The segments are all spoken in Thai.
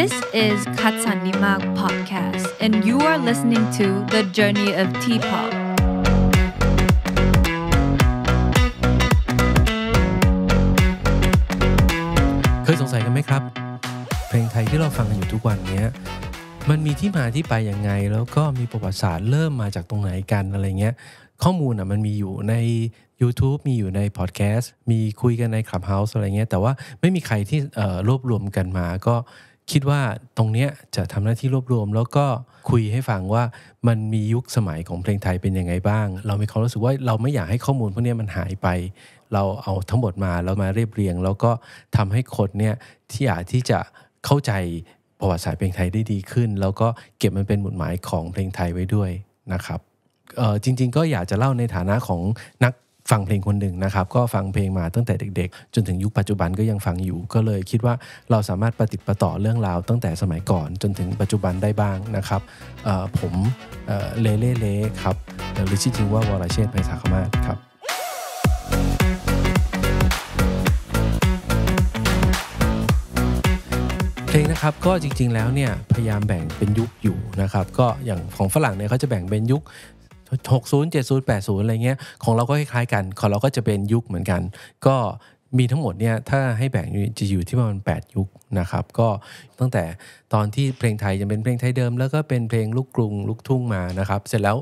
This is Katsanimak Podcast and you are listening to The Journey of Teapot เคยสงสัยกันไหมครับเพลงไทยที่เราฟังกันอยู่ทุกวันนี้มันมีที่มาที่ไปยังไงแล้วก็มีประวัติศาสตร์เริ่มมาจากตรงไหนกันอะไรเงี้ยข้อมูลอ่ะมันมีอยู่ใน YouTube มีอยู่ในพอดแคสต์มีคุยกันในคลับเฮาส์อะไรเงี้ยแต่ว่าไม่มีใครที่รวบรวมกันมาก็คิดว่าตรงเนี้ยจะทำหน้าที่รวบรวมแล้วก็คุยให้ฟังว่ามันมียุคสมัยของเพลงไทยเป็นยังไงบ้าง เรามีความรู้สึกว่า เราไม่อยากให้ข้อมูลพวกนี้มันหายไป เราเอาทั้งหมดมาแล้วมาเรียบเรียง แล้วก็ทำให้คนเนี่ยที่อยากที่จะเข้าใจประวัติศาสตร์เพลงไทยได้ดีขึ้น แล้วก็เก็บมันเป็นหมุดหมายของเพลงไทยไว้ด้วยนะครับจริง ๆ ก็อยากจะเล่าในฐานะของนักฟังเพลงคนหนึ่งนะครับก็ฟังเพลงมาตั้งแต่เด็ก ๆ จนถึงยุคปัจจุบันก็ยังฟังอยู่ก็เลยคิดว่าเราสามารถประติดประต่อเรื่องราวตั้งแต่สมัยก่อนจนถึงปัจจุบันได้บ้างนะครับผมเลเล่เล่ครับหรือชื่อจริงว่าวรเชษไพศาลมาศครับ เพลงนะครับก็จริงๆแล้วเนี่ยพยายามแบ่งเป็นยุคอยู่นะครับก็อย่างของฝรั่งเนี่ยเขาจะแบ่งเป็นยุค60 70 80 อะไรเงี้ย ของเราก็คล้ายๆกัน ของเราก็จะเป็นยุคเหมือนกัน ก็มีทั้งหมดเนี่ย ถ้าให้แบ่งจะอยู่ที่ประมาณ 8 ยุคนะครับก็ตั้งแต่ตอนที่เพลงไทยยังเป็นเพลงไทยเดิมแล้วก็เป็นเพลงลูกกรุงลูกทุ่งมานะครับเสร็จแล้ว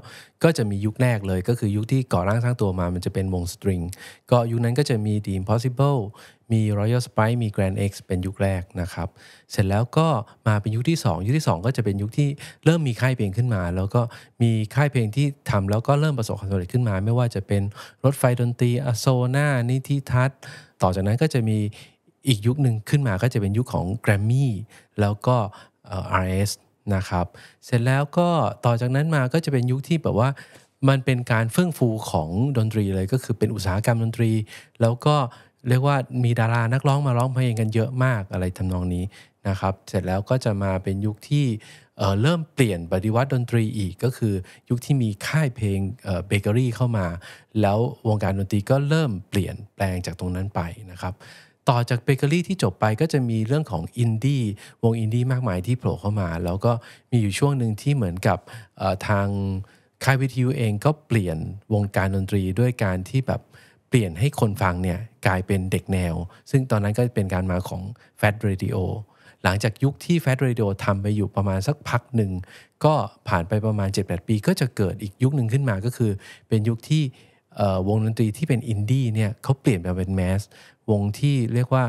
ก็จะมียุคแรกเลย ก็คือยุคที่ก่อร่างสร้างตัวมา มันจะเป็นวงสตริงก็ยุคนั้นก็จะมี The Impossible มี Royal s p i k e มี Grand X เป็นยุคแรกนะครับเสร็จแล้วก็มาเป็นยุคที่ 2 ยุคที่ 2 ก็จะเป็นยุคที่เริ่มมีค่ายเพลงขึ้นมา แล้วก็มีค่ายเพลงที่ทำแล้วก็เริ่มประสบความสำเร็จขึ้นมาไม่ว่าจะเป็นรถไฟดนตรีอโซนานิธิทัศต่อจากนั้นก็จะมีอีกยุคหนึ่งขึ้นมาก็จะเป็นยุคของแกรมมี่แล้วก็ RS นะครับเสร็จแล้วก็ต่อจากนั้นมาก็จะเป็นยุคที่แบบว่ามันเป็นการเฟื่องฟูของดนตรีเลยก็คือเป็นอุตสาหกรรมดนตรี แล้วก็เรียกว่ามีดารานักร้องมาร้องเพลงกันเยอะมากอะไรทำนองนี้นะครับเสร็จแล้วก็จะมาเป็นยุคที่เเริ่มเปลี่ยนปฏิวัติดนตรีอีกก็คือยุคที่มีค่ายเพลงเบเกอรี่เข้ามาแล้ววงการดนตรีก็เริ่มเปลี่ยนแปลงจากตรงนั้นไปนะครับต่อจากเบเกอรี่ที่จบไปก็จะมีเรื่องของอินดี้วงอินดี้มากมายที่โผล่เข้ามา แล้วก็มีอยู่ช่วงหนึ่งที่เหมือนกับทางค่ายวิทยุเองก็เปลี่ยนวงการดนตรี ด้วยการที่แบบเปลี่ยนให้คนฟังเนี่ยกลายเป็นเด็กแนว ซึ่งตอนนั้นก็เป็นการมาของ Fat Radio หลังจากยุคที่ Fat Radio ทำไปอยู่ประมาณสักพักหนึ่งก็ผ่านไปประมาณ 7-8 ปี ก็จะเกิดอีกยุคหนึ่งขึ้นมาก็คือ เป็นยุคที่วงดนตรีที่เป็นอินดี้เนี่ยเขาเปลี่ยนไปเป็นแมสวงที่เรียกว่า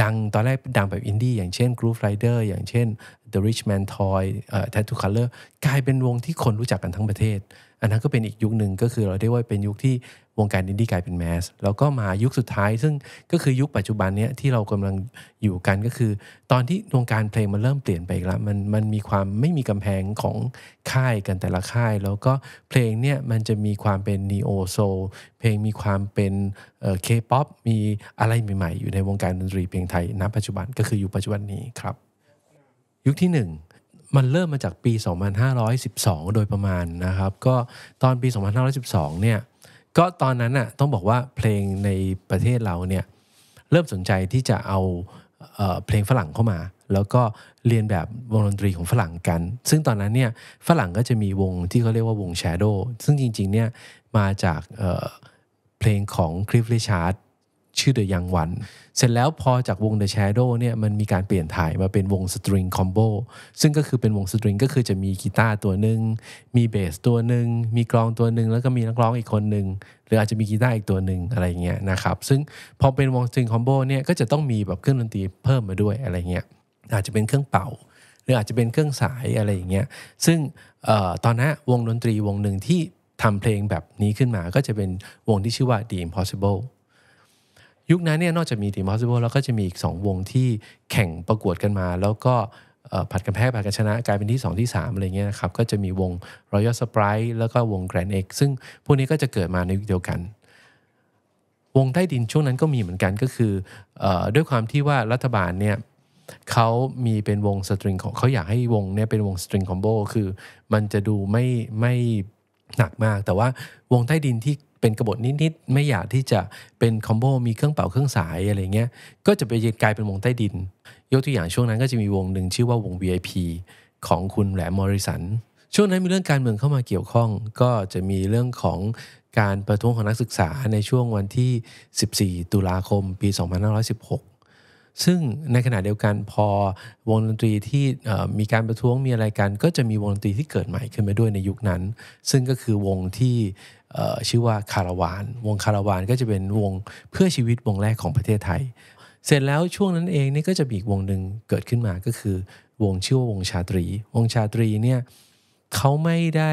ดังตอนแรกดังแบบอินดี้อย่างเช่น Groove Rider อย่างเช่น The Rich Man Toy เอ Tattoo Color กลายเป็นวงที่คนรู้จักกันทั้งประเทศอันนั้นก็เป็นอีกยุคหนึ่งก็คือเราเรียกว่าเป็นยุคที่วงการอินดี้กลายเป็นแมสแล้วก็มายุคสุดท้าย ซึ่งก็คือยุคปัจจุบันเนี้ยที่เรากำลังอยู่กันก็คือ ตอนที่วงการเพลงมันเริ่มเปลี่ยนไปแล้วมันมันมีความไม่มีกำแพงของค่ายกันแต่ละค่าย แล้วก็เพลงเนี่ยมันจะมีความเป็นนีโอโซเพลงมีความเป็นเคป๊อปมีอะไรใหม่ๆอยู่ในวงการดนตรีเพลงไทย ณ ปัจจุบันก็คืออยู่ปัจจุบันนี้ครับยุคที่ 1มันเริ่มมาจากปี 2512 โดยประมาณนะครับ ก็ตอนปี 2512 เนี่ย ก็ตอนนั้นน่ะ ต้องบอกว่าเพลงในประเทศเราเนี่ย เริ่มสนใจที่จะเอาเอเพลงฝรั่งเข้ามา แล้วก็เรียนแบบวงดนตรีของฝรั่งกัน ซึ่งตอนนั้นเนี่ย ฝรั่งก็จะมีวงที่เขาเรียกว่าวงแชโดซึ่งจริง ๆ เนี่ย มาจากเเพลงของคริฟลิชาร์ดชื่อ The Young One เสร็จแล้วพอจากวง The Shadow เนี่ยมันมีการเปลี่ยนถ่ายมาเป็นวง String Combo ซึ่งก็คือเป็นวง String ก็คือจะมีกีตาร์ตัวหนึ่งมีเบสตัวหนึ่งมีกลองตัวหนึ่งแล้วก็มีนักร้องอีกคนหนึ่งหรืออาจจะมีกีตาร์อีกตัวหนึ่งอะไรเงี้ยนะครับ ซึ่งพอเป็นวง String Combo เนี่ยก็จะต้องมีแบบเครื่องดนตรีเพิ่มมาด้วยอะไรเงี้ยอาจจะเป็นเครื่องเป่า หรืออาจจะเป็นเครื่องสายอะไรอย่างเงี้ยซึ่งออตอนนั้นวงดนตรีวงหนึ่งที่ทำเพลงแบบนี้ขึ้นมา ก็จะเป็นวงที่ชื่อว่า The Impossible ยุคนั้นเนี่ยนอกจากมี The Impossible แล้วก็จะมีอีก 2 วงที่แข่งประกวดกันมา แล้วก็ผัดกันแพ้ผัดกันชนะกลายเป็นที่ 2 ที่ 3 อะไรเงี้ยนะครับ ก็จะมีวง Royal Sprite แล้วก็วง Grand X ซึ่งพวกนี้ก็จะเกิดมาในยุคเดียวกัน วงใต้ดินช่วงนั้นก็มีเหมือนกันก็คืออด้วยความที่ว่ารัฐบาลเนี่ยเขามีเป็นวงสตริงของเขาอยากให้วงเนี่ยเป็นวงสตริงคอมโบคือ มันจะดูไม่ไม่หนักมากแต่ว่าวงใต้ดินที่เป็นกระบทนิด ๆ ไม่อยากที่จะเป็นคอมโบ มีเครื่องเป่าเครื่องสายอะไรเงี้ย ก็จะไปกลายเป็นวงใต้ดิน ยกตัวอย่างช่วงนั้นก็จะมีวงหนึ่งชื่อว่าวง VIP ของคุณแหลมมอริสัน ช่วงนั้นมีเรื่องการเมืองเข้ามาเกี่ยวข้อง ก็จะมีเรื่องของการประท้วงของนักศึกษาในช่วงวันที่ 14 ตุลาคมปี 2516ซึ่งในขณะเดียวกันพอวงดนตรีที่มีการประท้วงมีอะไรกัน ก็จะมีวงดนตรีที่เกิดใหม่ขึ้นมาด้วยในยุคนั้น ซึ่งก็คือวงที่ชื่อว่าคาราวานวงคาราวานก็จะเป็นวงเพื่อชีวิตวงแรกของประเทศไทย เสร็จแล้วช่วงนั้นเองนี่ก็จะมีอีกวงหนึ่งเกิดขึ้นมาก็คือวงชื่อว่าวงชาตรี วงชาตรีเนี่ยเขาไม่ได้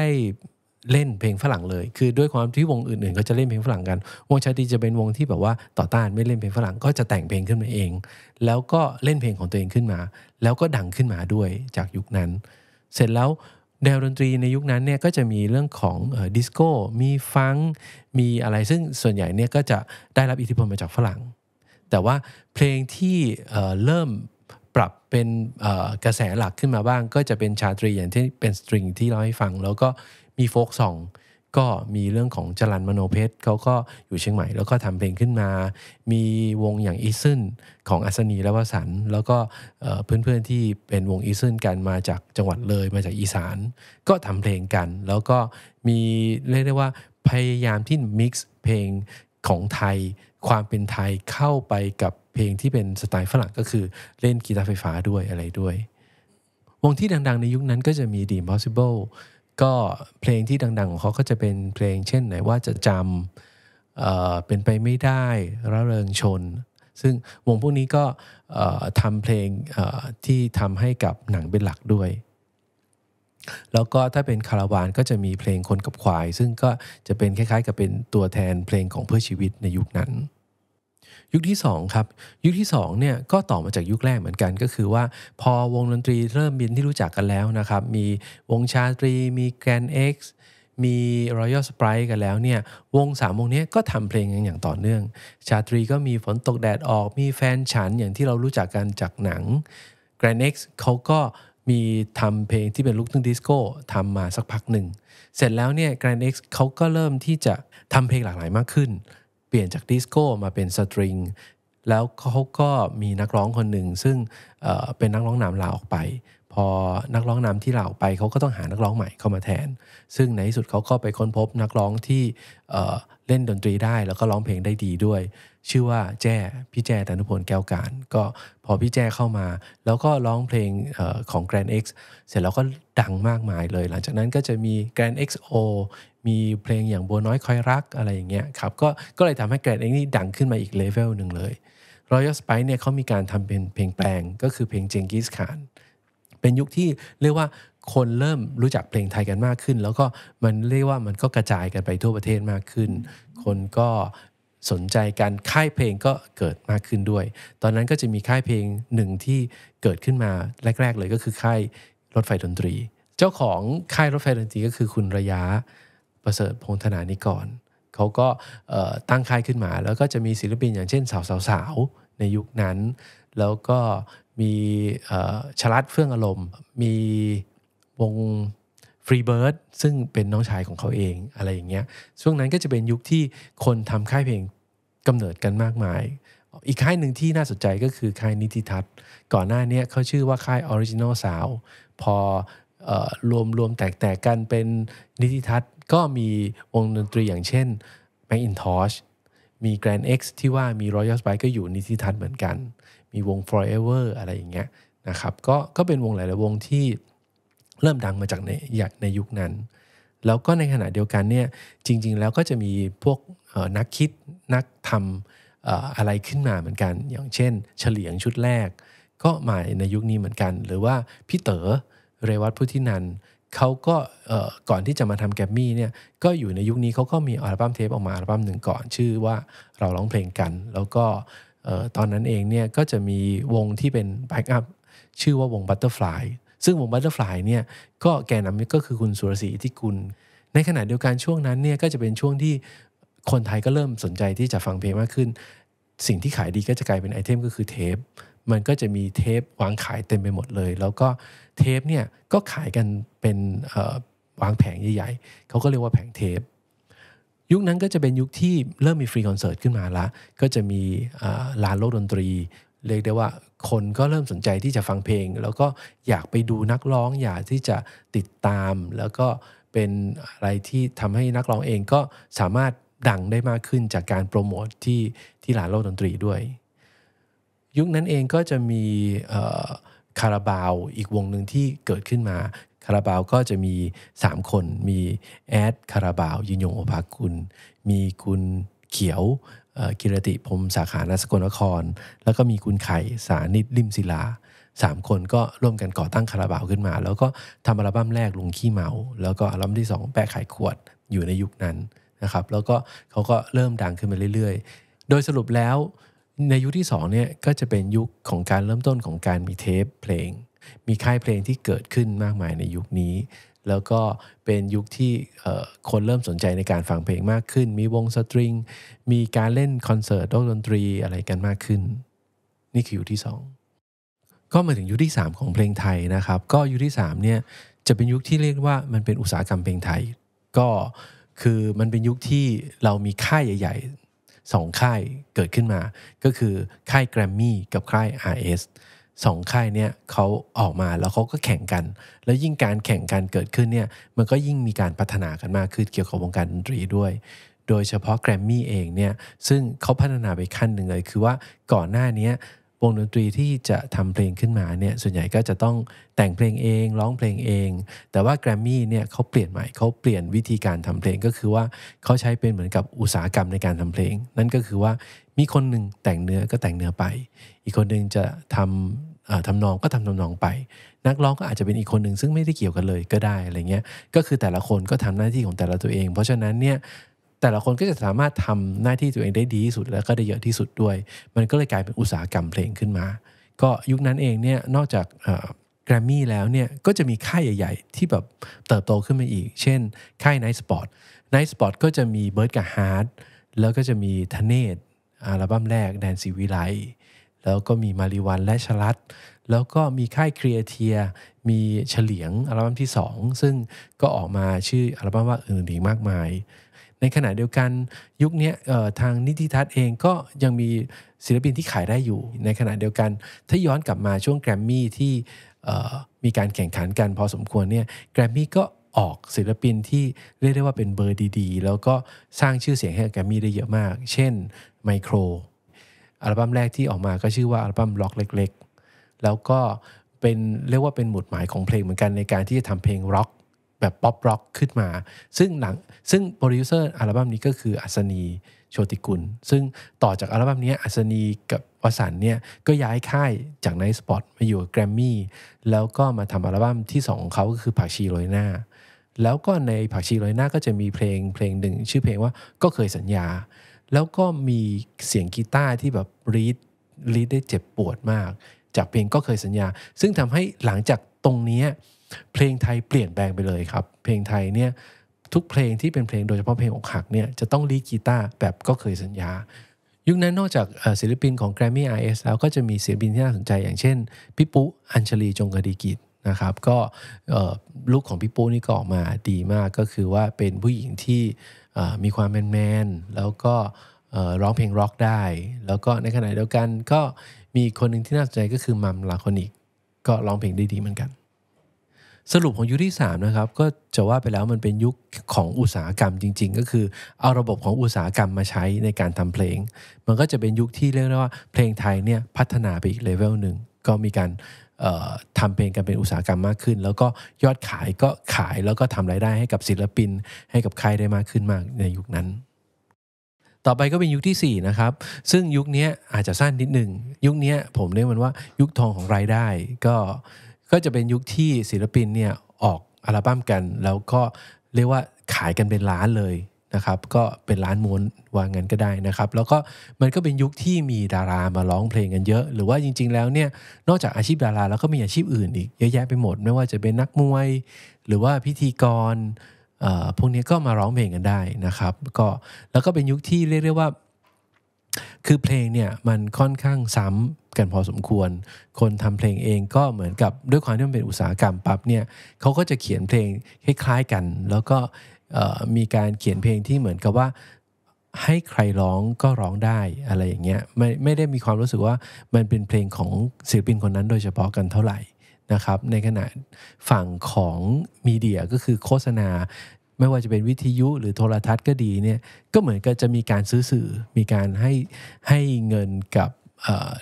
เล่นเพลงฝรั่งเลย คือด้วยความที่วงอื่นๆเขาจะเล่นเพลงฝรั่งกัน วงชาติจะเป็นวงที่แบบว่าต่อต้านไม่เล่นเพลงฝรั่ง ก็จะแต่งเพลงขึ้นมาเอง แล้วก็เล่นเพลงของตัวเองขึ้นมา แล้วก็ดังขึ้นมาด้วยจากยุคนั้น เสร็จแล้วแนวดนตรีในยุคนั้นเนี่ยก็จะมีเรื่องของดิสโก้มีฟัง มีอะไรซึ่งส่วนใหญ่เนี่ยก็จะได้รับอิทธิพลมาจากฝรั่ง แต่ว่าเพลงที่เริ่มปรับเป็นกระแสหลักขึ้นมาบ้างก็จะเป็นชาตรีอย่างที่เป็นสตริงที่เราให้ฟังแล้วก็มีโฟกซองก็มีเรื่องของจรันมโนเพชรเขาก็อยู่เชียงใหม่ แล้วก็ทำเพลงขึ้นมา มีวงอย่างอีซึนของอัศนีและวสันแล้วก็เพื่อนๆที่เป็นวงอีซึนกันมาจากจังหวัดเลยมาจากอีสาน ก็ทำเพลงกันแล้วก็มีเรียกได้ว่าพยายามที่มิกซ์เพลงของไทยความเป็นไทยเข้าไปกับเพลงที่เป็นสไตล์ฝรั่งก็คือเล่นกีตาร์ไฟฟ้าด้วยอะไรด้วย วงที่ดังๆ ในยุคนั้นก็จะมี The Impossible ก็เพลงที่ดังๆของเขาก็จะเป็นเพลงเช่นไหนว่าจะจำเเป็นไปไม่ได้ระเริงชน ซึ่งวงพวกนี้ก็ทำเพลงที่ทำให้กับหนังเป็นหลักด้วย แล้วก็ถ้าเป็นคาราวานก็จะมีเพลงคนกับควาย ซึ่งก็จะเป็นคล้ายๆ กับเป็นตัวแทนเพลงของเพื่อชีวิตในยุคนั้นยุคที่ 2 ครับ ยุคที่2เนี่ยก็ต่อมาจากยุคแรกเหมือนกัน ก็คือว่าพอวงดนตรีเริ่มบินที่รู้จักกันแล้วนะครับ มีวงชาตรี มีแกรนเอ็กซ์มี Royal Sprite กันแล้วเนี่ยวงสามวงนี้ก็ทำเพลงกันอย่างต่อเนื่อง ชาตรีก็มีฝนตกแดดออกมีแฟนฉันอย่างที่เรารู้จักกันจากหนัง g r a n x เขาก็มีทำเพลงที่เป็นลูกทุ่งดิสโก้ทำมาสักพักหนึ่งเสร็จแล้วเนี่ย g r a n x เขาก็เริ่มที่จะทำเพลงหลากหลายมากขึ้นเปลี่ยนจากดิสโก้มาเป็นสตริงแล้วเขาก็มีนักร้องคนหนึ่ง ซึ่งเป็นนักร้องนำลาออกไป พอนักร้องนำที่ลาออกไปเขาก็ต้องหานักร้องใหม่เข้ามาแทน ซึ่งในที่สุดเขาก็ไปค้นพบนักร้องที่เล่นดนตรีได้แล้วก็ร้องเพลงได้ดีด้วย ชื่อว่าแจ้พี่แจ้ตนุพลแก้วการก็พอพี่แจ้เข้ามาแล้วก็ร้องเพลงของ Grand X เสร็จแล้วก็ดังมากมายเลย หลังจากนั้นก็จะมี Grand XO มีเพลงอย่างบัวน้อยคอยรักอะไรอย่างเงี้ยครับก็ ก็เลยทำให้เกรดเองนี่ดังขึ้นมาอีกเลเวลหนึ่งเลย Royal Spice เนี่ยเขามีการทำเป็นเพลงแปลง ก็คือเพลงเจงกิสขานเป็นยุคที่เรียกว่าคนเริ่มรู้จักเพลงไทยกันมากขึ้น แล้วก็มันเรียกว่ามันก็กระจายกันไปทั่วประเทศมากขึ้น คนก็สนใจกันค่ายเพลงก็เกิดมากขึ้นด้วย ตอนนั้นก็จะมีค่ายเพลงหนึ่งที่เกิดขึ้นมาแรกๆ เลยก็คือค่ายรถไฟดนตรี เจ้าของค่ายรถไฟดนตรีก็คือคุณระยะประเสริฐพงษ์ธนานิกรเขาก็ตั้งค่ายขึ้นมา แล้วก็จะมีศิลปินอย่างเช่นสาวสาวสาวในยุคนั้น แล้วก็มีชลัดเฟื่องอารมณ์ มีวงฟรีเบิร์ดซึ่งเป็นน้องชายของเขาเองอะไรอย่างเงี้ย ช่วงนั้นก็จะเป็นยุคที่คนทำค่ายเพลงกำเนิดกันมากมาย อีกค่ายหนึ่งที่น่าสนใจก็คือค่ายนิติทัศน์ ก่อนหน้านี้เขาชื่อว่าค่ายออริจินอลสาวพอรวม รวมแตกแตกกันเป็นนิติทัศน์ ก็มีวงดนตรีอย่างเช่น Macintosh มี Grand X ที่ว่ามี Royal Spike ก็อยู่นิติทัศน์เหมือนกัน มีวง Forever อะไรอย่างเงี้ยนะครับก็ก็เป็นวงหลายๆวงที่เริ่มดังมาจากในอยาในยุคนั้น แล้วก็ในขณะเดียวกันเนี่ยจริงๆแล้วก็จะมีพวกนักคิด นักทำอะไรขึ้นมาเหมือนกันอย่างเช่น เฉลียงชุดแรก ก็มาในยุคนี้เหมือนกัน หรือว่าพี่เต๋อเรวัตพุทธินันเขาก็ก่อนที่จะมาทำแกมมี่เนี่ยก็อยู่ในยุคนี้เขาก็มีอัลบั้มเทปออกมาอัลบั้มหนึ่งก่อนชื่อว่าเราร้องเพลงกัน แล้วก็ตอนนั้นเองเนี่ยก็จะมีวงที่เป็นแบ็กอัพ ชื่อว่าวงบัตเตอร์ฟลายซึ่งวงบัตเตอร์ฟลายเนี่ยก็แกนนำก็คือคุณสุรศรีที่คุณ ในขณะเดียวกันช่วงนั้นเนี่ยก็จะเป็นช่วงที่คนไทยก็เริ่มสนใจที่จะฟังเพลงมากขึ้น สิ่งที่ขายดีก็จะกลายเป็นไอเทมก็คือเทปมันก็จะมีเทปวางขายเต็มไปหมดเลย แล้วก็เทปเนี่ย ก็ขายกันเป็นวางแผงใหญ่ๆเขาก็เรียกว่าแผงเทป ยุคนั้นก็จะเป็นยุคที่เริ่มมีฟรีคอนเสิร์ตขึ้นมาละก็จะมีลานโลกดนตรีเรียกได้ว่าคนก็เริ่มสนใจที่จะฟังเพลง แล้วก็อยากไปดูนักร้องอยากที่จะติดตาม แล้วก็เป็นอะไรที่ทำให้นักร้องเองก็สามารถดังได้มากขึ้นจากการโปรโมทที่ที่ลานโลกดนตรีด้วยยุคนั้นเองก็จะมีคาราบาวอีกวงหนึ่งที่เกิดขึ้นมา คาราบาวก็จะมี 3 คน มีแอดคาราบาวยุนยงโอภาคุณมีคุณเขียว กิรติพรมสาขานสกลนคร แล้วก็มีคุณไข่สานิดริมศิลาสามคนก็ร่วมกันก่อตั้งคาราบาวขึ้นมา แล้วก็ทำอัลบั้มแรกลงขี้เมาแล้วก็อัลบั้มที่ 2 แปะไข่ขวดอยู่ในยุคนั้นนะครับ แล้วก็เขาก็เริ่มดังขึ้นมาเรื่อย ๆ โดยสรุปแล้วในยุคที่2เนี่ยก็จะเป็นยุคของการเริ่มต้นของการมีเทปเพลง มีค่ายเพลงที่เกิดขึ้นมากมายในยุคนี้ แล้วก็เป็นยุคที่คนเริ่มสนใจในการฟังเพลงมากขึ้น มีวงสตริงมีการเล่นคอนเสิร์ตดนตรีอะไรกันมากขึ้น นี่คือยุคที่ 2 ก็มาถึงยุคที่ 3 ของเพลงไทยนะครับก็ยุคที่3เนี่ยจะเป็นยุคที่เรียกว่ามันเป็นอุตสาหกรรมเพลงไทยก็คือมันเป็นยุคที่เรามีค่ายใหญ่สองค่ายเกิดขึ้นมาก็คือค่ายแกรมมี่กับค่าย RS สองค่ายเนี่ยเขาออกมาแล้วเขาก็แข่งกัน แล้วยิ่งการแข่งกันเกิดขึ้นเนี่ยมันก็ยิ่งมีการพัฒนากันมากขึ้น เกี่ยวกับวงการดนตรีด้วย โดยเฉพาะแกรมมี่เองเนี่ยซึ่งเขาพัฒนาไปขั้นหนึ่งเลย คือว่าก่อนหน้านี้วงดนตรีที่จะทำเพลงขึ้นมาเนี่ยส่วนใหญ่ก็จะต้องแต่งเพลงเอง ร้องเพลงเอง แต่ว่าแกรมมี่เนี่ยเขาเปลี่ยนใหม่เขาเปลี่ยนวิธีการทำเพลงก็คือว่าเขาใช้เป็นเหมือนกับอุตสาหกรรมในการทำเพลง นั่นก็คือว่ามีคนหนึ่งแต่งเนื้อก็แต่งเนื้อไป อีกคนหนึ่งจะทำทำนองก็ทำทำนองไป นักร้องก็อาจจะเป็นอีกคนหนึ่งซึ่งไม่ได้เกี่ยวกันเลยก็ได้อะไรเงี้ยก็คือแต่ละคนก็ทำหน้าที่ของแต่ละตัวเอง เพราะฉะนั้นเนี่ยแต่ละคนก็จะสามารถทำหน้าที่ตัวเองได้ดีที่สุด แล้วก็ได้เยอะที่สุดด้วย มันก็เลยกลายเป็นอุตสาหกรรมเพลงขึ้นมา ก็ยุคนั้นเองเนี่ย นอกจากแกรมมี่แล้วเนี่ย ก็จะมีค่ายใหญ่ ๆ ที่แบบเติบโตขึ้นมาอีก เช่น ค่ายไนท์สปอร์ตไนท์สปอร์ตก็จะมีเบิร์ดกับฮาร์ดแล้วก็จะมีทเนตอัลบั้มแรกแดนซีวิไล แล้วก็มีมาริวันและชลัดแล้วก็มีค่ายครีเอเทียมีเฉลียงอัลบั้มที่ 2 ซึ่งก็ออกมาชื่ออัลบั้มว่าอื่นอีกมากมายในขณะเดียวกันยุคนี้ทางนิติทัศน์เองก็ยังมีศิลปินที่ขายได้อยู่ ในขณะเดียวกันถ้าย้อนกลับมาช่วงแกรมมี่ที่มีการแข่งขันกันพอสมควรเนี่ยแกรมมี่ก็ออกศิลปินที่เรียกได้ว่าเป็นเบอร์ดีๆ แล้วก็สร้างชื่อเสียงให้แกรมมี่ได้เยอะมาก เช่นไมโครอัลบั้มแรกที่ออกมาก็ชื่อว่าอัลบั้มล็อกเล็ก ๆ แล้วก็เป็นเรียกว่าเป็นหมุดหมายของเพลงเหมือนกันในการที่จะทำเพลงร็อกแบบ ป๊อปร็อกขึ้นมา ซึ่งหนังซึ่งโปรดิวเซอร์ อัลบั้มนี้ก็คือ อัศนีโชติกุลซึ่งต่อจาก อัลบั้มนี้ อัศนีกับวสันเนี่ย ก็ย้ายค่ายจากไนท์สปอตมาอยู่กับแกรมมี่แล้วก็มาทำอัลบั้มที่ 2 ของเขาก็คือผักชีโรยหน้าแล้วก็ในผักชีโรยหน้าก็จะมีเพลงเพลงหนึ่งชื่อเพลงว่าก็เคยสัญญา แล้วก็มีเสียงกีตาร์ที่แบบรีดรีดได้เจ็บปวดมากจากเพลงก็เคยสัญญาซึ่งทำให้หลังจากตรงนี้เพลงไทยเปลี่ยนแปลงไปเลยครับ เพลงไทยเนี่ยทุกเพลงที่เป็นเพลงโดยเฉพาะเพลงอกหักเนี่ยจะต้องลีกีตาร์แบบก็เคยสัญญายุคนั้นนอกจากศิลปินของ Grammy อ s แล้วก็จะมีศิลปินที่น่าสนใจ อย่างเช่นพี่ปุ๊อัญชลีจงกดีกิจนะครับก็ลูกของพี่ปุ๊นี่ก็ออกมาดีมากก็คือว่าเป็นผู้หญิงที่มีความแมนแมนแล้วก็ร้องเพลงร็อกได้แล้วก็ในขณะเดียวกัน ก็มีคนหนึ่งที่น่าสนใจก็คือมัมลาคอนิก ก็ร้องเพลงได้ดีเหมือนกันสรุปของยุคที่3 นะครับ ก็จะว่าไปแล้วมันเป็นยุคของอุตสาหกรรมจริง ๆ ก็คือเอาระบบของอุตสาหกรรมมาใช้ในการทำเพลง มันก็จะเป็นยุคที่เรียกได้ว่าเพลงไทยเนี่ยพัฒนาไปอีกเลเวลหนึ่งก็มีการทำเพลงกันเป็นอุตสาหกรรมมากขึ้น แล้วก็ยอดขายก็ขายแล้วก็ทำรายได้ให้กับศิลปินให้กับใครได้มากขึ้นมากในยุคนั้น ต่อไปก็เป็นยุคที่ 4 นะครับ ซึ่งยุคนี้อาจจะสั้นนิดหนึ่งยุคนี้ผมเรียกมันว่ายุคทองของรายได้ก็ก็จะเป็นยุคที่ศิลปินเนี่ยออกอัลบั้มกัน แล้วก็เรียกว่าขายกันเป็นล้านเลยนะครับ ก็เป็นล้านม้วนวางเงินก็ได้นะครับ แล้วก็มันก็เป็นยุคที่มีดารามาร้องเพลงกันเยอะหรือว่าจริงๆแล้วเนี่ยนอกจากอาชีพดาราแล้วก็มีอาชีพอื่น อีกเยอะแยะไปหมดไม่ว่าจะเป็นนักมวยหรือว่าพิธีกรพวกนี้ก็มาร้องเพลงกันได้นะครับก็แล้วก็เป็นยุคที่เรียกว่าคือเพลงเนี่ยมันค่อนข้างซ้ำกันพอสมควร คนทำเพลงเองก็เหมือนกับด้วยความที่มันเป็นอุตสาหกรรมปั๊บเนี่ยเขาก็จะเขียนเพลงคล้ายๆกัน แล้วก็มีการเขียนเพลงที่เหมือนกับว่าให้ใครร้องก็ร้องได้อะไรอย่างเงี้ยไม่ไม่ได้มีความรู้สึกว่ามันเป็นเพลงของศิลปินคนนั้นโดยเฉพาะกันเท่าไหร่นะครับ ในขณะฝั่งของมีเดียก็คือโฆษณา ไม่ว่าจะเป็นวิทยุหรือโทรทัศน์ก็ดีเนี่ยก็เหมือนกับจะมีการซื้อสื่อมีการให้ให้เงินกับ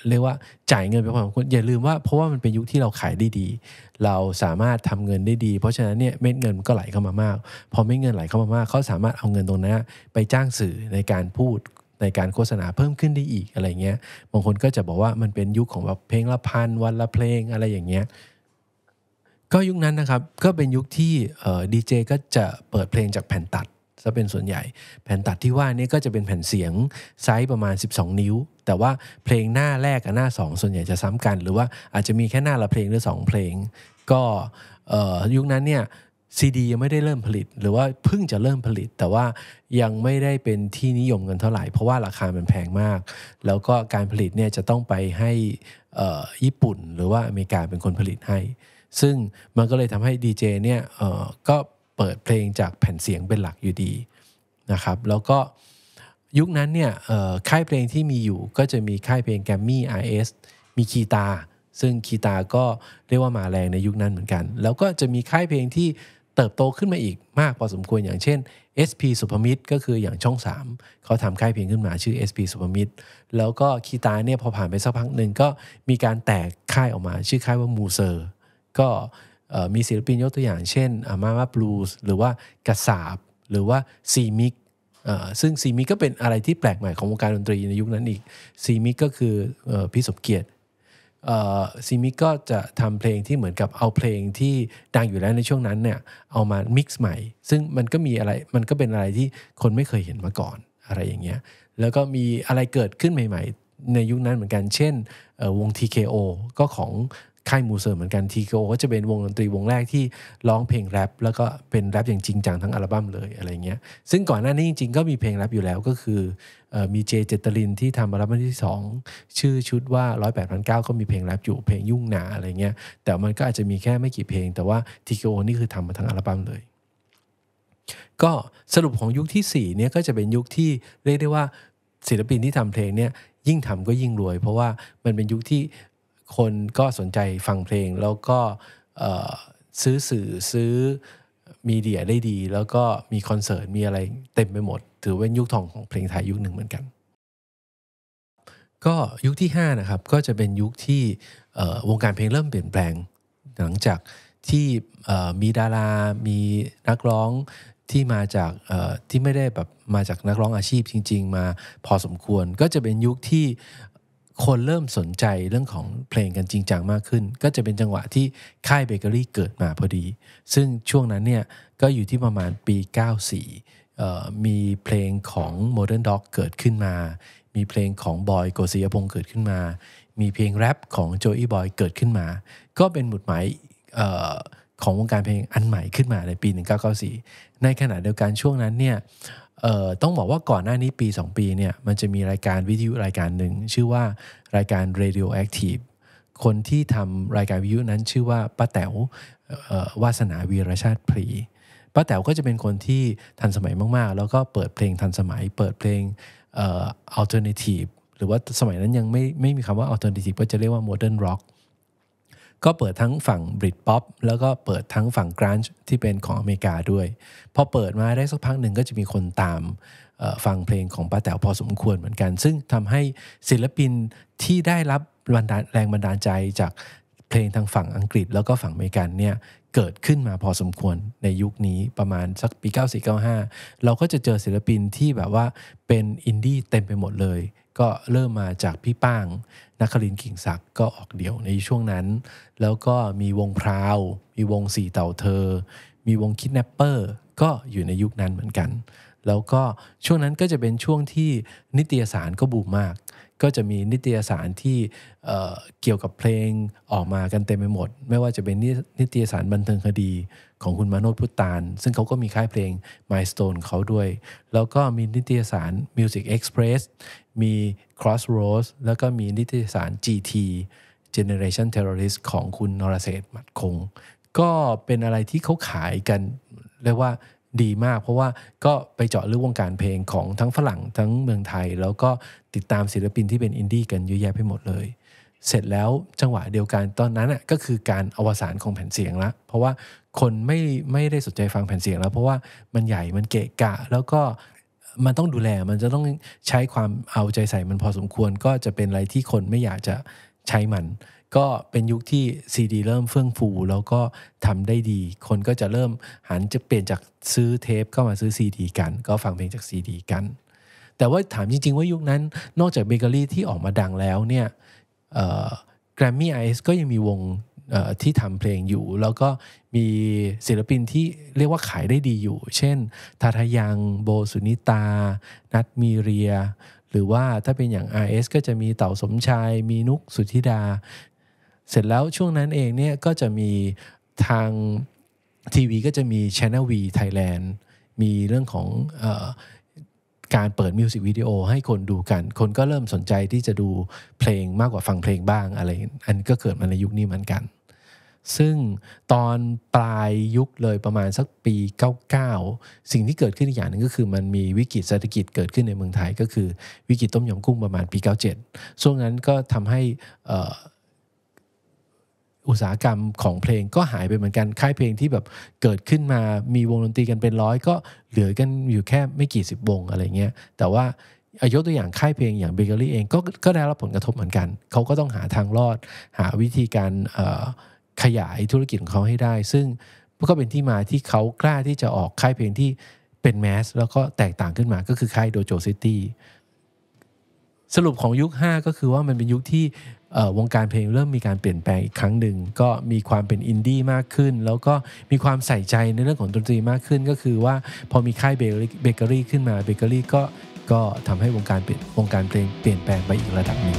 เรียกว่าจ่ายเงินไปพอสมควรอย่าลืมว่าเพราะว่ามันเป็นยุคที่เราขายได้ดี เราสามารถทำเงินได้ดี เพราะฉะนั้นเนี่ยเม็ดเงินก็ไหลเข้ามามากพอเม็ดเงินไหลเข้ามามากเขาสามารถเอาเงินตรงนั้นไปจ้างสื่อในการพูดในการโฆษณาเพิ่มขึ้นได้อีกอะไรเงี้ยบางคนก็จะบอกว่ามันเป็นยุคของแบบเพลงละพันวันละเพลงอะไรอย่างเงี้ยก็ยุคนั้นนะครับก็เป็นยุคที่ดีเจก็จะเปิดเพลงจากแผ่นตัดซะเป็นส่วนใหญ่ แผ่นตัดที่ว่านี่ก็จะเป็นแผ่นเสียงไซส์ประมาณ 12 นิ้ว แต่ว่าเพลงหน้าแรกกับหน้า 2 ส่วนใหญ่จะซ้ำกัน หรือว่าอาจจะมีแค่หน้าละเพลงหรือ2เพลง ก็ยุคนั้นเนี่ยซีดียังไม่ได้เริ่มผลิตหรือว่าเพิ่งจะเริ่มผลิต แต่ว่ายังไม่ได้เป็นที่นิยมกันเท่าไหร่เพราะว่าราคามันแพงมาก แล้วก็การผลิตเนี่ยจะต้องไปให้ญี่ปุ่นหรือว่าอเมริกาเป็นคนผลิตให้ ซึ่งมันก็เลยทำให้ดีเจเนี่ยก็เปิดเพลงจากแผ่นเสียงเป็นหลักอยู่ดี นะครับ แล้วก็ยุคนั้นเนี่ยค่ายเพลงที่มีอยู่ ก็จะมีค่ายเพลงแกรมมี่ i s มีคีตาซึ่งคีตาก็เรียกว่ามาแรงในยุคนั้นเหมือนกัน แล้วก็จะมีค่ายเพลงที่เติบโตขึ้นมาอีกมากพอสมควรอย่างเช่น SP สุภมิตรก็คืออย่างช่อง 3 เขาทำค่ายเพลงขึ้นมาชื่อ SP สุภมิตรแล้วก็คีตาเนี่ยพอผ่านไปสักพักหนึ่งก็มีการแตกค่ายออกมาชื่อค่ายว่ามูเซอร์ก็มีศิลปินยกตัวอย่างเช่นอามาวาบลูส์หรือว่ากระสาบหรือว่าซีมิกซึ่งซีมิกก็เป็นอะไรที่แปลกใหม่ของวงการดนตรีในยุคนั้นอีกซีมิกก็คือพี่สมเกียรติซีมิกก็จะทำเพลงที่เหมือนกับเอาเพลงที่ดังอยู่แล้วในช่วงนั้นเนี่ยเอามามิกซ์ใหม่ ซึ่งมันก็มีอะไรมันก็เป็นอะไรที่คนไม่เคยเห็นมาก่อนอะไรอย่างเงี้ยแล้วก็มีอะไรเกิดขึ้นใหม่ ๆ ในยุคนั้นเหมือนกันเช่นวง TKO ก็ของค่ายมูเซอร์เหมือนกันทีโกก็จะเป็นวงดนตรีวงแรกที่ ร้องเพลงแรปแล้วก็เป็นแรปอย่างจริงจังทั้งอัลบั้มเลยอะไรเงี้ย ซึ่งก่อนหน้านี้จริงๆก็มีเพลงแรปอยู่แล้วก็คือมีเจเจตลินที่ทำอัลบั้มที่ 2 ชื่อชุดว่าร้อยแปดพันเก้าก็มีเพลงแรปอยู่เพลงยุ่งหนาอะไรเงี้ยแต่มันก็อาจจะมีแค่ไม่กี่เพลง แต่ว่าทีโกนี่คือทำมาทั้งอัลบั้มเลย ก็สรุปของยุคที่4เนี่ยก็จะเป็นยุคที่เรียกได้ว่าศิลปินที่ทำเพลงเนี่ยยิ่งทำก็ยิ่งรวยเพราะว่ามันเป็นยุคที่คนก็สนใจฟังเพลงแล้วก็ซื้อสื่อซื้อมีเดียได้ดี แล้วก็มีคอนเสิร์ตมีอะไรเต็มไปหมดถือเป็นยุคทอง ของเพลงไทยยุคหนึ่งเหมือนกัน ก็ยุคที่5นะครับก็จะเป็นยุคที่วงการเพลงเริ่มเปลี่ยนแปลงหลังจากที่มีดารามีนักร้องที่มาจากที่ไม่ได้แบบมาจากนักร้องอาชีพจริงๆมาพอสมควรก็จะเป็นยุคที่คนเริ่มสนใจเรื่องของเพลงกันจริงจังมากขึ้น ก็จะเป็นจังหวะที่ค่ายเบเกอรี่เกิดมาพอดี ซึ่งช่วงนั้นเนี่ยก็อยู่ที่ประมาณปี 94 มีเพลงของ Modern Dog เกิดขึ้นมา มีเพลงของบอยโกศิยพงศ์เกิดขึ้นมา มีเพลงแรปของโจอี้บอยเกิดขึ้นมา ก็เป็นหมุดหมายของวงการเพลงอันใหม่ขึ้นมาในปี 1994 ในขณะเดียวกันช่วงนั้นเนี่ยต้องบอกว่าก่อนหน้านี้ปี2ปีเนี่ยมันจะมีรายการวิทยุรายการหนึ่งชื่อว่ารายการ Radioactive คนที่ทำรายการวิทยุนั้นชื่อว่าป้าแต๋ววาสนาวีรชาติพรีป้าแต๋วก็จะเป็นคนที่ทันสมัยมากๆ แล้วก็เปิดเพลงทันสมัย เปิดเพลงอัลเทอร์เนทีฟหรือว่าสมัยนั้นยังไม่ไม่มีคำว่าอัลเทอร์เนทีฟก็จะเรียกว่าโมเดิร์นร็อกก็เปิดทั้งฝั่งบริตป๊อปแล้วก็เปิดทั้งฝั่งกรันช์ที่เป็นของอเมริกาด้วย พอเปิดมาได้สักพักหนึ่งก็จะมีคนตามฟังเพลงของป้าแต๋วพอสมควรเหมือนกัน ซึ่งทำให้ศิลปินที่ได้รับแรงบันดาลใจจากเพลงทางฝั่งอังกฤษแล้วก็ฝั่งอเมริกันเนี่ยเกิดขึ้นมาพอสมควรในยุคนี้ประมาณสักปี9495 เราก็จะเจอศิลปินที่แบบว่าเป็นอินดี้เต็มไปหมดเลยก็เริ่มมาจากพี่ป้างนักคลินกิ่งศักก็ออกเดี่ยวในช่วงนั้น แล้วก็มีวงพราว มีวงสี่เต่าเธอ มีวงคิดแนปเปอร์ก็อยู่ในยุคนั้นเหมือนกัน แล้วก็ช่วงนั้นก็จะเป็นช่วงที่นิตยสารก็บูมมาก ก็จะมีนิตยสารที่เเกี่ยวกับเพลงออกมากันเต็มไปหมด ไม่ว่าจะเป็นนิตยสารบันเทิงคดีของคุณมโนพุตานซึ่งเขาก็มีค่ายเพลง Milestone เขาด้วย แล้วก็มีนิตยสาร Music Express มี Crossroads แล้วก็มีนิตยสาร GT Generation Terrorist ของคุณนรเศษหมัดคง ก็เป็นอะไรที่เขาขายกันเรียกว่าดีมาก เพราะว่าก็ไปเจาะลึกวงการเพลงของทั้งฝรั่งทั้งเมืองไทย แล้วก็ติดตามศิลปินที่เป็นอินดี้กันเยอะแยะไปหมดเลยเสร็จแล้วจังหวะเดียวกันตอนนั้นอ่ะก็คือการอวสานของแผ่นเสียงละเพราะว่าคนไม่ไม่ได้สนใจฟังแผ่นเสียงแล้ว เพราะว่ามันใหญ่ มันเกะกะ แล้วก็มันต้องดูแล มันจะต้องใช้ความเอาใจใส่มันพอสมควรก็จะเป็นอะไรที่คนไม่อยากจะใช้มันก็เป็นยุคที่ซีดีเริ่มเฟื่องฟู แล้วก็ทำได้ดี คนก็จะเริ่มหันจะเปลี่ยนจากซื้อเทปก็มาซื้อซีดีกัน ก็ฟังเพลงจากซีดีกัน แต่ว่าถามจริง ๆ ว่ายุคนั้น นอกจากเบเกอรี่ที่ออกมาดังแล้วเนี่ยแกรมมี่ไอซ์ก็ยังมีวงที่ทำเพลงอยู่ แล้วก็มีศิลปินที่เรียกว่าขายได้ดีอยู่ เช่น ทาทายัง โบสุนิตา นัทมีเรีย หรือว่าถ้าเป็นอย่าง RS ก็จะมีเต่าสมชาย มีนุกสุธิดา เสร็จแล้วช่วงนั้นเองเนี่ย ก็จะมีทางทีวีก็จะมี Channel V Thailand มีเรื่องของการเปิดมิวสิกวิดีโอให้คนดูกัน คนก็เริ่มสนใจที่จะดูเพลงมากกว่าฟังเพลงบ้างอะไร อันก็เกิดมาในยุคนี้เหมือนกัน ซึ่งตอนปลายยุคเลยประมาณสักปี 99 สิ่งที่เกิดขึ้นอีกอย่างหนึ่งก็คือ มันมีวิกฤตเศรษฐกิจเกิดขึ้นในเมืองไทย ก็คือวิกฤตต้มยำกุ้งประมาณปี 97ช่วงนั้นก็ทำให้อุตสาหกรรมของเพลงก็หายไปเหมือนกันค่ายเพลงที่แบบเกิดขึ้นมามีวงดนตรีกันเป็นร้อย ก็เหลือกันอยู่แค่ไม่กี่สิบวงอะไรเงี้ยแต่ว่าอายกตัวอย่างค่ายเพลงอย่างเบเกอรี่เองก็ก็ได้รับผลกระทบเหมือนกันเขาก็ต้องหาทางรอด หาวิธีการขยายธุรกิจของเขาให้ได้ ซึ่งก็เป็นที่มาที่เขากล้าที่จะออกค่ายเพลงที่เป็นแมสแล้วก็แตกต่างขึ้นมาก็คือค่ายโดโจซิตี้สรุปของยุค 5 ก็คือว่ามันเป็นยุคที่วงการเพลงเริ่มมีการเปลี่ยนแปลงอีกครั้งหนึ่ง ก็มีความเป็นอินดี้มากขึ้น แล้วก็มีความใส่ใจในเรื่องของดนตรีมากขึ้น ก็คือว่าพอมีค่ายเบเกอรี่ ขึ้นมาเบเกอรี่ก็ก็ทำให้วงการเปลี่ยนวงการเพลงเปลี่ยนแปลงไปอีกระดับหนึ่ง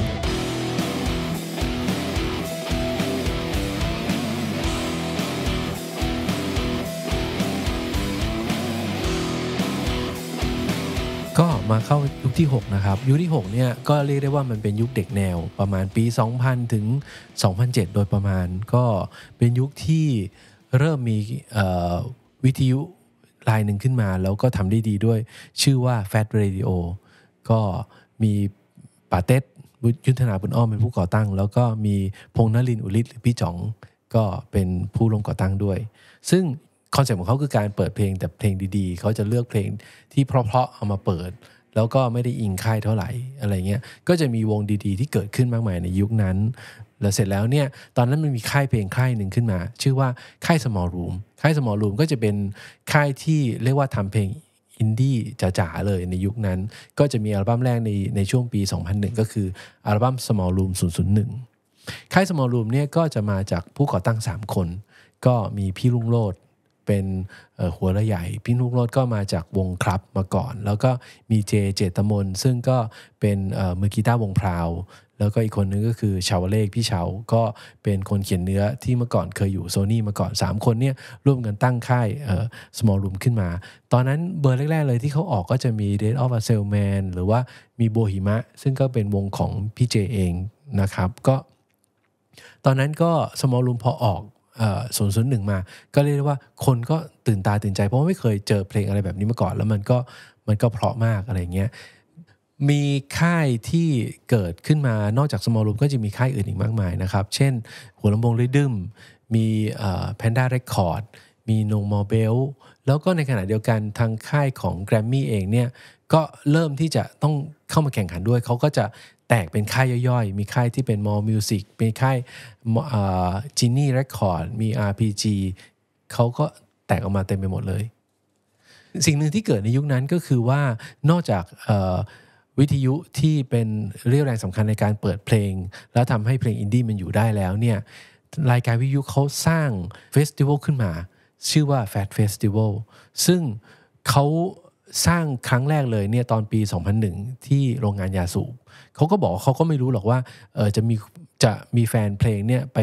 ก็มาเข้ายุคที่ 6 นะครับ ยุคที่ 6 เนี่ย ก็เรียกได้ว่ามันเป็นยุคเด็กแนวประมาณปี 2000 ถึง 2007 โดยประมาณก็เป็นยุคที่เริ่มมีวิทยุลายหนึ่งขึ้นมาแล้วก็ทำได้ดีด้วย ชื่อว่า Fat Radio ก็มีป่าเต็ดยุทธนาบุญอ้อมเป็นผู้ก่อตั้ง แล้วก็มีพงนลินอุลิศหรือพี่จ๋อง ก็เป็นผู้ลงก่อตั้งด้วย ซึ่งคอนเซ็ปต์ของเขาคือการเปิดเพลงแต่เพลงดีๆเขาจะเลือกเพลงที่เพราะๆ เอามาเปิด แล้วก็ไม่ได้อิงค่ายเท่าไหร่ อะไรเงี้ย ก็จะมีวงดีๆ ที่เกิดขึ้นมากมายในยุคนั้น แล้วเสร็จแล้วเนี่ย ตอนนั้นมันมีค่ายเพลงค่ายหนึ่งขึ้นมา ชื่อว่าค่าย small room ค่าย small room ก็จะเป็น ค่ายที่เรียกว่าทำเพลงอินดี้จ๋าๆ เลยในยุคนั้น ก็จะมีอัลบั้มแรกในในช่วงปี 2001 ก็คืออัลบั้ม small room 001ค่าย small room เนี่ยก็จะมาจากผู้ก่อตั้ง3คน ก็มีพี่ลุงโลดเป็นหัวระใหญ่พี่นุกรถก็มาจากวงครับมาก่อน แล้วก็มีเจเจตมนซึ่งก็เป็นมือกีตาร์วงพราว แล้วก็อีกคนนึงก็คือ ชาวเลขพี่เฉาก็เป็นคนเขียนเนื้อที่เมื่อก่อนเคยอยู่โซนี่มาก่อน3 คนเนี่ยร่วมกันตั้งค่าย small room ขึ้นมา ตอนนั้นเบอร์แรกๆเลยที่เขาออกก็จะมี d a t of a s a l e m a n หรือว่ามีโบหิมะซึ่งก็เป็นวงของพี่เจเองนะครับก็ตอนนั้นก็ small room พอออกศูนย์ศูนย์หนึ่งมาก็เรียกได้ว่าคนก็ตื่นตาตื่นใจ เพราะว่าไม่เคยเจอเพลงอะไรแบบนี้มาก่อน แล้วมันก็ มันก็เพราะมากอะไรเงี้ย มีค่ายที่เกิดขึ้นมานอกจากสมอลรูมก็จะมีค่ายอื่นอีกมากมายนะครับ เช่น หัวลำโพงริดึมมีแพนด้าเรคคอร์ดมีโนมอเบล แล้วก็ในขณะเดียวกันทางค่ายของแกรมมี่เองเนี่ย ก็เริ่มที่จะต้องเข้ามาแข่งขันด้วยเขาก็จะแตกเป็นค่ายย่อยๆ มีค่ายที่เป็นมอลมิวสิกมีค่ายจินนี่เรคคอร์ด มี RPG เขาก็แตกออกมาเต็มไปหมดเลย สิ่งหนึ่งที่เกิดในยุคนั้นก็คือว่า นอกจากวิทยุที่เป็นเรี่ยวแรงสำคัญในการเปิดเพลง แล้วทำให้เพลงอินดี้มันอยู่ได้แล้วเนี่ย รายการวิทยุเขาสร้างเฟสติวัลขึ้นมาชื่อว่า Fat Festival ซึ่งเขาสร้างครั้งแรกเลยเนี่ยตอนปี 2001 ที่โรงงานยาสูบเขาก็บอกเขาก็ไม่รู้หรอกว่าเออจะมีจะมีแฟนเพลงเนี่ยไป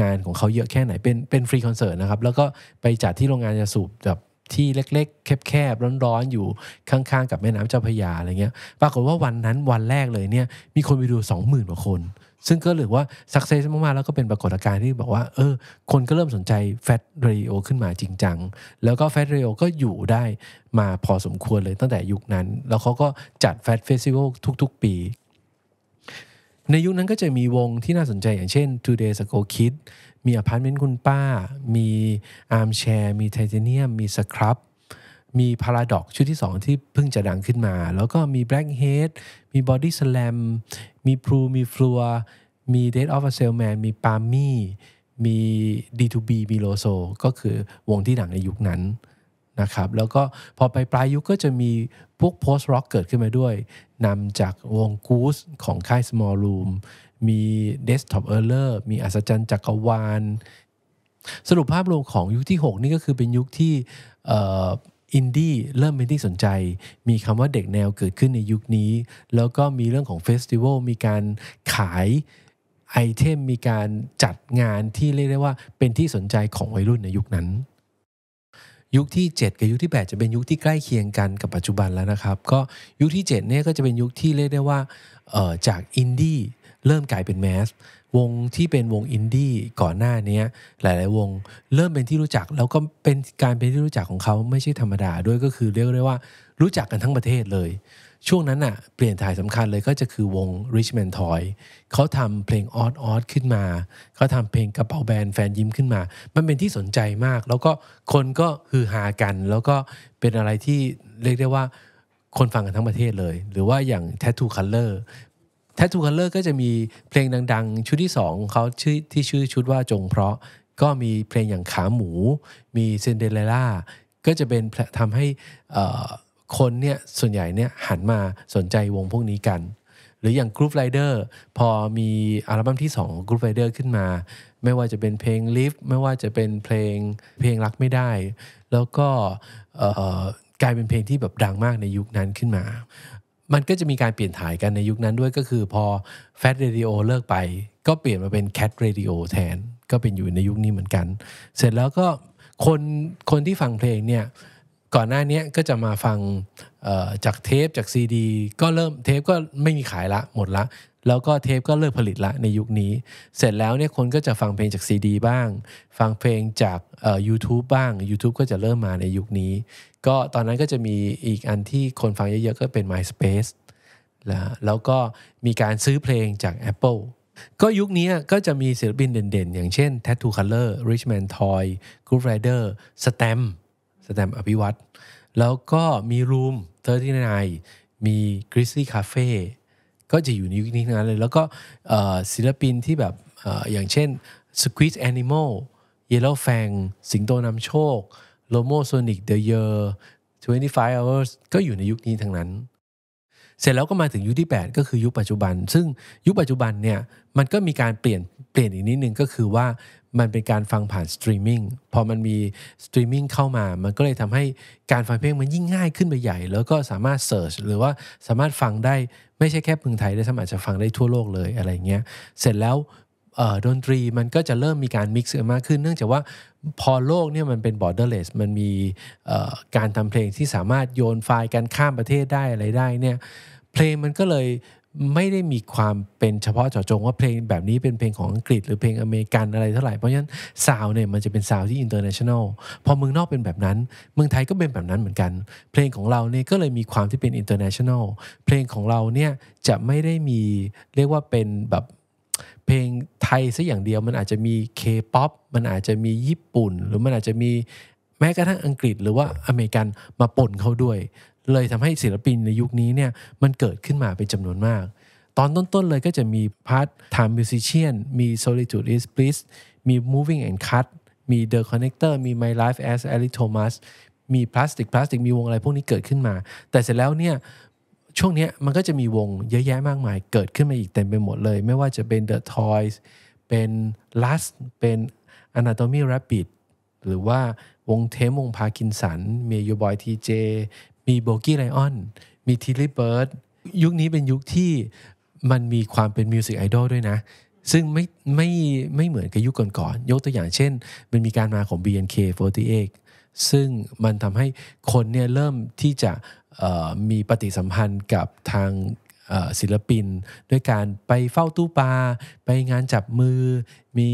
งานของเขาเยอะแค่ไหนเป็นเป็นฟรีคอนเสิร์ตนะครับ แล้วก็ไปจัดที่โรงงานยาสูบแบบที่เล็กๆ แคบๆร้อนๆอยู่ข้างๆ กับแม่น้ำเจ้าพยาอะไรเงี้ยปรากฏว่าวันนั้นวันแรกเลยเนี่ยมีคนไปดู20,000กว่าคนซึ่งก็ถือว่าสักเซสมากๆ แล้วก็เป็นปรากฏการณ์ที่บอกว่า เออ คนก็เริ่มสนใจแฟตเรโอขึ้นมาจริงจัง แล้วก็แฟตเรโอก็อยู่ได้มาพอสมควรเลยตั้งแต่ยุคนั้น แล้วเขาก็จัดแฟตเฟสติวัลทุกๆปี ในยุคนั้นก็จะมีวงที่น่าสนใจอย่างเช่น Today s g o Kid มีอพาร์ตเมนต์คุณป้า มีอาร์มแชร์มีไทเทเนียมมีสครับมีพาราดอกชุดที่ 2 ที่เพิ่งจะดังขึ้นมา แล้วก็มี Black h e a d มี Body Slam มี p r u มี f l ั o มี d a อ e of a Salesman มี p a m i มี D2B มีโลโซก็คือวงที่ดังในยุคนั้นนะครับแล้วก็พอไปปลายยุคก็จะมีพวกโพสต์ร็อกเกิดขึ้นมาด้วยนำจากวงกูสของค่าย Small Room มี Desktop e r อร r มีอัศจรรย์จักรวาลสรุปภาพรวมของยุคที่6นี่ก็คือเป็นยุคที่อินดี้เริ่มเป็นที่สนใจ มีคำว่าเด็กแนวเกิดขึ้นในยุคนี้ แล้วก็มีเรื่องของเฟสติวัล มีการขายไอเทม มีการจัดงานที่เรียกได้ว่าเป็นที่สนใจของวัยรุ่นในยุคนั้น ยุคที่ 7 กับยุคที่ 8 จะเป็นยุคที่ใกล้เคียงกันกับปัจจุบันแล้วนะครับ ก็ยุคที่7เนี่ยก็จะเป็นยุคที่เรียกได้ว่าจากอินดี้เริ่มกลายเป็นแมสวงที่เป็นวงอินดี้ก่อนหน้านี้หลาย ๆ วงเริ่มเป็นที่รู้จักแล้วก็เป็นการเป็นที่รู้จักของเขาไม่ใช่ธรรมดา ด้วยก็คือเรียกได้ว่ารู้จักกันทั้งประเทศเลย ช่วงนั้นอะเปลี่ยนถ่ายสำคัญเลยก็จะคือวง Richmond Toy เขาทำเพลงออดออดขึ้นมาเขาทำเพลงกระเป๋าแบนแฟนยิ้มขึ้นมา มันเป็นที่สนใจมาก แล้วก็คนก็ฮือฮากัน แล้วก็เป็นอะไรที่เรียกได้ว่าคนฟังกันทั้งประเทศเลย หรือว่าอย่าง Tattoo Color ท a ูคัลเลอร์ก็จะมีเพลงดัง ๆ ชุดที่สองเขาชื่อที่ชื่อชุดว่าจงเพราะก็มีเพลงอย่างขาหมู มีเซนเดเรล่าก็จะเป็นทำให้คนเนี่ยส่วนใหญ่เนี่ยหันมาสนใจวงพวกนี้กัน หรืออย่าง Group Rider พอมีอัลบั้มที่2ของ Group Rider ขึ้นมา ไม่ว่าจะเป็นเพลง Lift ไม่ว่าจะเป็นเพลงเพลงรักไม่ได้ แล้วก็กลายเป็นเพลงที่แบบดังมากในยุคนั้นขึ้นมามันก็จะมีการเปลี่ยนถ่ายกันในยุคนั้นด้วยก็คือพอแฟตเรดิโอเลิกไป ก็เปลี่ยนมาเป็นแคทเรดิโอแทนก็เป็นอยู่ในยุคนี้เหมือนกัน เสร็จแล้วก็คน คนที่ฟังเพลงเนี่ยก่อนหน้านี้ก็จะมาฟังจากเทปจากซีดีก็เริ่มเทปก็ไม่มีขายละหมดละ แล้วก็เทปก็เลิกผลิตละในยุคนี้ เสร็จแล้วเนี่ยคนก็จะฟังเพลงจากซีดีบ้าง ฟังเพลงจากยู u ูบบ้าง YouTube ก็จะเริ่มมาในยุคนี้ก็ตอนนั้นก็จะมีอีกอันที่คนฟังเยอะๆก็เป็น MySpace แล้วแล้วก็มีการซื้อเพลงจาก Apple ก็ยุคนี้ก็จะมีศิลปินเด่นๆ อย่างเช่น Tattoo Color Richman Toy Group Rider s t e m s t e m อภิวัตแล้วก็มี Room 39มี Grizzly Cafe ก็จะอยู่ในยุคนี้นั้นเลยแล้วก็ศิลปินที่แบบออย่างเช่น Squeeze Animal Yellow Fang สิงโตนำโชคโลโมโซนิกเดอะเยอร์25 hours ก็อยู่ในยุคนี้ทั้งนั้น เสร็จแล้วก็มาถึงยุคที่ 8 ก็คือยุคปัจจุบัน ซึ่งยุคปัจจุบันเนี่ย มันก็มีการเปลี่ยนเปลี่ยนอีกนิดนึงก็คือว่ามันเป็นการฟังผ่านสตรีมมิ่งพอมันมีสตรีมมิ่งเข้ามา มันก็เลยทำให้การฟังเพลงมันยิ่งง่ายขึ้นไปใหญ่ แล้วก็สามารถเสิร์ชหรือว่าสามารถฟังได้ไม่ใช่แค่เมืองไทย ได้สามารถจะฟังได้ทั่วโลกเลยอะไรเงี้ย เสร็จแล้วดนตรีมันก็จะเริ่มมีการมิกซ์มากขึ้น เนื่องจากว่าพอโลกเนี่ยมันเป็น borderless มันมีการทำเพลงที่สามารถโยนไฟล์กันข้ามประเทศได้อะไรได้เนี่ยเพลงมันก็เลยไม่ได้มีความเป็นเฉพาะเจาะจงว่าเพลงแบบนี้เป็นเพลงของอังกฤษ หรือเพลงอเมริกันอะไรเท่าไหร่ เพราะฉะนั้นซาวเนี่ยมันจะเป็นซาวที่อินเตอร์เนชั่นแนลพอเมืองนอกเป็นแบบนั้น เมืองไทยก็เป็นแบบนั้นเหมือนกัน เพลงของเราเนี่ยก็เลยมีความที่เป็นอินเตอร์เนชั่นแนลเพลงของเราเนี่ยจะไม่ได้มีเรียกว่าเป็นแบบเพลงไทยซะอย่างเดียวมันอาจจะมีเคป๊อปมันอาจจะมีญี่ปุ่นหรือมันอาจจะมีแม้กระทั่งอังกฤษ หรือว่าอเมริกันมาปนเข้าด้วย เลยทำให้ศิลปินในยุคนี้เนี่ย มันเกิดขึ้นมาเป็นจำนวนมาก ตอนต้นๆเลยก็จะมีพาร์ท์มิวสิชเชียนมี solitude is bliss มี moving and cut มี the connector มี my life as Ali Thomas มี plastic plastic มีวงอะไรพวกนี้เกิดขึ้นมา แต่เสร็จแล้วเนี่ยช่วงนี้มันก็จะมีวงเยอะแยะมากมายเกิดขึ้นมาอีกเต็มไปหมดเลย ไม่ว่าจะเป็น The Toys เป็น l a s t เป็น Anatomy Rabbit หรือว่าวงเทมวงพาคินสันมียูบอยทีเจมีโบกี้ไลออนมีทิลลี่เบิร์ดยุคนี้เป็นยุคที่มันมีความเป็นมิวสิกไอดอลด้วยนะ ซึ่งไม่ไม่ไม่เหมือนกับยุคก่อนๆยกตัวอย่างเช่นมันมีการมาของ BNK48 ซึ่งมันทำให้คนเนี่ยเริ่มที่จะมีปฏิสัมพันธ์กับทางศิลปิน ด้วยการไปเฝ้าตู้ปลาไปงานจับมือ มี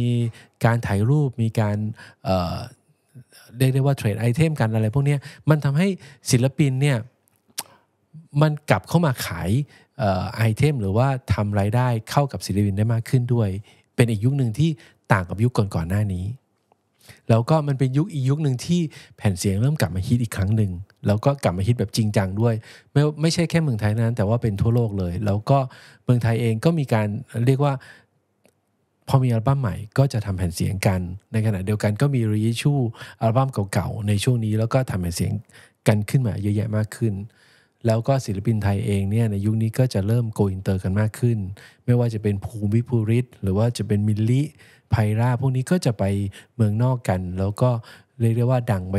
การถ่ายรูป มีการเรียกได้ว่าเทรดไอเทมกันอะไรพวกนี้มันทำให้ศิลปินเนี่ยมันกลับเข้ามาขายไอเทมหรือว่าทำรายได้เข้ากับศิลปินได้มากขึ้นด้วย เป็นอีกยุคหนึ่งที่ต่างกับยุคก่อนๆหน้านี้แล้วก็มันเป็นยุคอียุคหนึ่งที่แผ่นเสียงเริ่มกลับมาฮิตอีกครั้งหนึ่งแล้วก็กลับมาฮิตแบบจริงจังด้วย ไม่ไม่ใช่แค่เมืองไทยนั้นแต่ว่าเป็นทั่วโลกเลย แล้วก็เมืองไทยเองก็มีการเรียกว่าพอมีอัลบั้มใหม่ก็จะทำแผ่นเสียงกัน ในขณะเดียวกันก็มีรีชูอัลบั้มเก่าๆ ในช่วงนี้แล้วก็ทำแผ่นเสียงกันขึ้นมาเยอะแยะมากขึ้นแล้วก็ศิลปินไทยเองเนี่ยในยุคนี้ก็จะเริ่มโกอินเตอร์กันมากขึ้น ไม่ว่าจะเป็นภูมิภูริศหรือว่าจะเป็นมิลลิไพรา พวกนี้ก็จะไปเมืองนอกกัน แล้วก็เรียกได้ว่าดังไป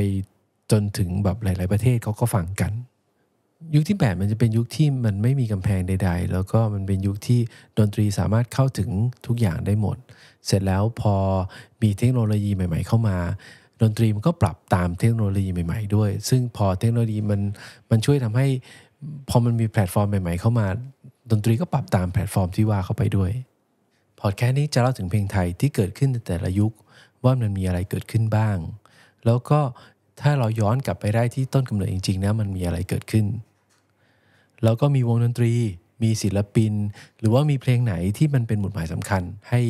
จนถึงแบบหลาย ๆ ประเทศเขาก็ฟังกัน ยุคที่ 8 มันจะเป็นยุคที่มันไม่มีกำแพงใด ๆ แล้วก็มันเป็นยุคที่ดนตรีสามารถเข้าถึงทุกอย่างได้หมด เสร็จแล้วพอมีเทคโนโลยีใหม่ ๆ เข้ามาดนตรีมันก็ปรับตามเทคโนโลยีใหม่ๆด้วย ซึ่งพอเทคโนโลยีมันมันช่วยทำให้พอมันมีแพลตฟอร์มใหม่ ๆเข้ามา ดนตรีก็ปรับตามแพลตฟอร์มที่ว่าเข้าไปด้วย พอดแคสต์นี้จะเล่าถึงเพลงไทยที่เกิดขึ้นแต่ละยุคว่ามันมีอะไรเกิดขึ้นบ้าง แล้วก็ถ้าเราย้อนกลับไปได้ที่ต้นกำเนิดจริงๆนะมันมีอะไรเกิดขึ้น แล้วก็มีวงดนตรี มีศิลปิน หรือว่ามีเพลงไหนที่มันเป็นหมุดหมายสำคัญ ให้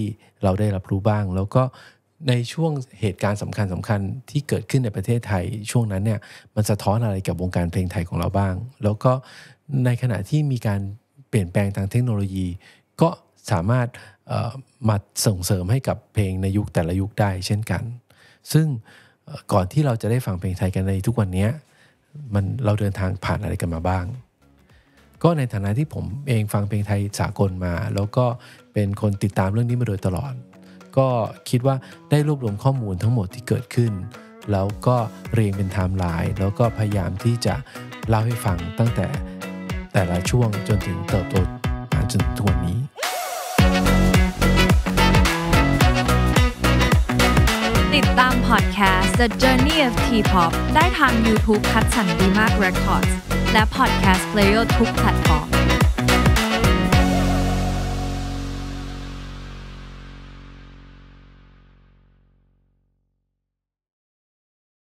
เราได้รับรู้บ้าง แล้วก็ในช่วงเหตุการณ์สำคัญสำคัญที่เกิดขึ้นในประเทศไทย ช่วงนั้นเนี่ยมันสะท้อนอะไรกับวงการเพลงไทยของเราบ้าง แล้วก็ในขณะที่มีการเปลี่ยนแปลงทางเทคโนโลยี ก็สามารถมาส่งเสริมให้กับเพลงในยุคแต่ละยุคได้เช่นกัน ซึ่งก่อนที่เราจะได้ฟังเพลงไทยกันในทุกวันนี้มันเราเดินทางผ่านอะไรกันมาบ้าง ก็ในฐานะที่ผมเองฟังเพลงไทยสากลมาแล้วก็เป็นคนติดตามเรื่องนี้มาโดยตลอดก็คิดว่าได้รวบรวมข้อมูลทั้งหมดที่เกิดขึ้น แล้วก็เรียงเป็นไทม์ไลน์แล้วก็พยายามที่จะเล่าให้ฟังตั้งแต่ แต่ละช่วงจนถึงเติบโตมาจนถึงวันนี้ ติดตามพอดแคสต์ The Journey of T-pop ได้ทาง YouTube คัดสันดีมาก Records และพอดแคสต์ Player ทุกแพลตฟอร์ม